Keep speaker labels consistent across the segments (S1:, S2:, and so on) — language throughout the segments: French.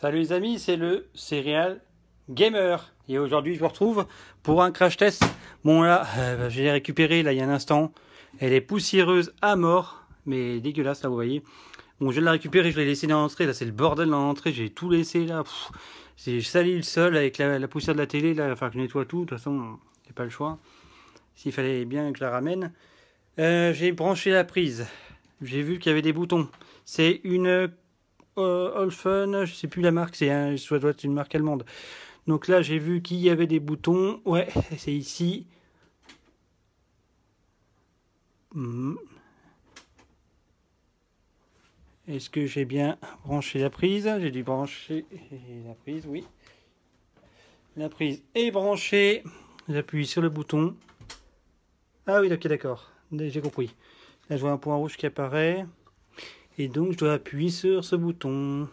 S1: Salut les amis, c'est le Céréal Gamer. Et aujourd'hui, je vous retrouve pour un crash test. Bon là, euh, bah, je l'ai récupéré là il y a un instant. Elle est poussiéreuse à mort, mais dégueulasse là, vous voyez. Bon, je l'ai récupéré, je l'ai laissé dans l'entrée. Là, c'est le bordel dans l'entrée. J'ai tout laissé là. J'ai sali le sol avec la, poussière de la télé. Là, enfin, que je nettoie tout. De toute façon, j'ai pas le choix. S'il fallait bien que je la ramène. Euh, j'ai branché la prise. J'ai vu qu'il y avait des boutons. C'est une Olfen, euh, je sais plus la marque, c'est un, doit être une marque allemande. Donc là, j'ai vu qu'il y avait des boutons. Ouais, c'est ici. Hmm. Est-ce que j'ai bien branché la prise J'ai dû brancher la prise, oui. La prise est branchée. J'appuie sur le bouton. Ah oui, ok, d'accord. J'ai compris. Là, je vois un point rouge qui apparaît. Et donc je dois appuyer sur ce bouton.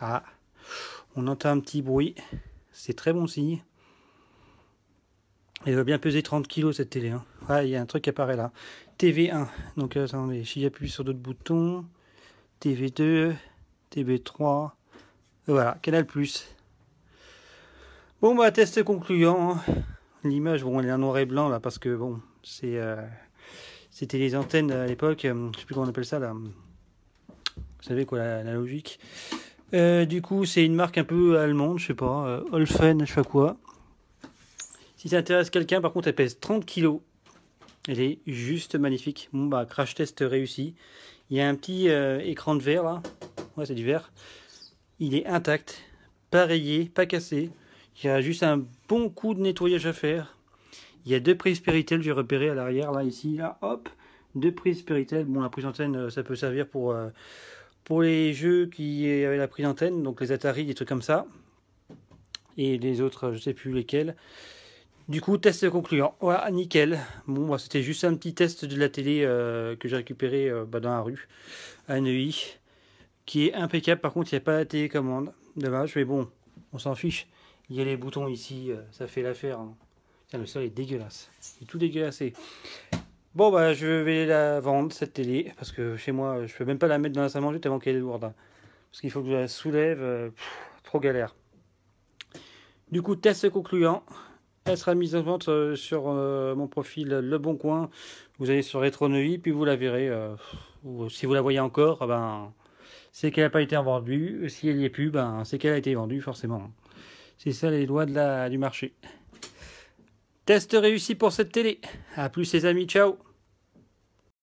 S1: Ah, on entend un petit bruit. C'est très bon signe. Elle va bien peser 30 kg cette télé. Ah, il y a un truc qui apparaît là. TV1. Donc euh, attendez, si j'appuie sur d'autres boutons. TV2, TV3. Voilà, Canal+. Bon bah test concluant. Hein. L'image, bon, elle est en noir et blanc là parce que bon, c'est... Euh, c'était les antennes à l'époque, euh, je sais plus comment on appelle ça là. Vous savez quoi, la, logique. Euh, du coup, c'est une marque un peu allemande, je sais pas, euh, Olfen, je sais pas quoi. Si ça intéresse quelqu'un, par contre, elle pèse 30 kg. Elle est juste magnifique. Bon, bah, crash test réussi. Il y a un petit écran de verre là. Ouais, c'est du verre. Il est intact, pas rayé, pas cassé. Il y a juste un bon coup de nettoyage à faire. Il y a deux prises Péritel, j'ai repéré à l'arrière, là, ici, là, hop, deux prises Péritel. Bon, la prise antenne, euh, ça peut servir pour, euh, pour les jeux qui avaient la prise antenne, donc les Atari, des trucs comme ça. Et les autres, euh, je sais plus lesquels. Du coup, test concluant. Voilà, nickel. Bon, bah, c'était juste un petit test de la télé que j'ai récupéré bah, dans la rue, à Neuilly, qui est impeccable. Par contre, il n'y a pas la télécommande. Dommage, mais bon, on s'en fiche. Il y a les boutons ici, ça fait l'affaire. Hein. Tiens, le sol est dégueulasse. Il tout dégueulassé. Bon, bah, je vais la vendre, cette télé, parce que chez moi, je peux même pas la mettre dans la salle manger tellement qu'elle est lourde. Hein. Parce qu'il faut que je la soulève. Euh, trop galère. Du coup, test concluant. Elle sera mise en vente euh, sur euh, mon profil Le Bon Coin. Vous allez sur Neuilly, puis vous la verrez. si vous la voyez encore, ah ben, c'est qu'elle n'a pas été vendue. Si elle n'y est plus, ben, c'est qu'elle a été vendue, forcément. Hein. C'est ça les lois de la, du marché. Test réussi pour cette télé. A plus les amis, ciao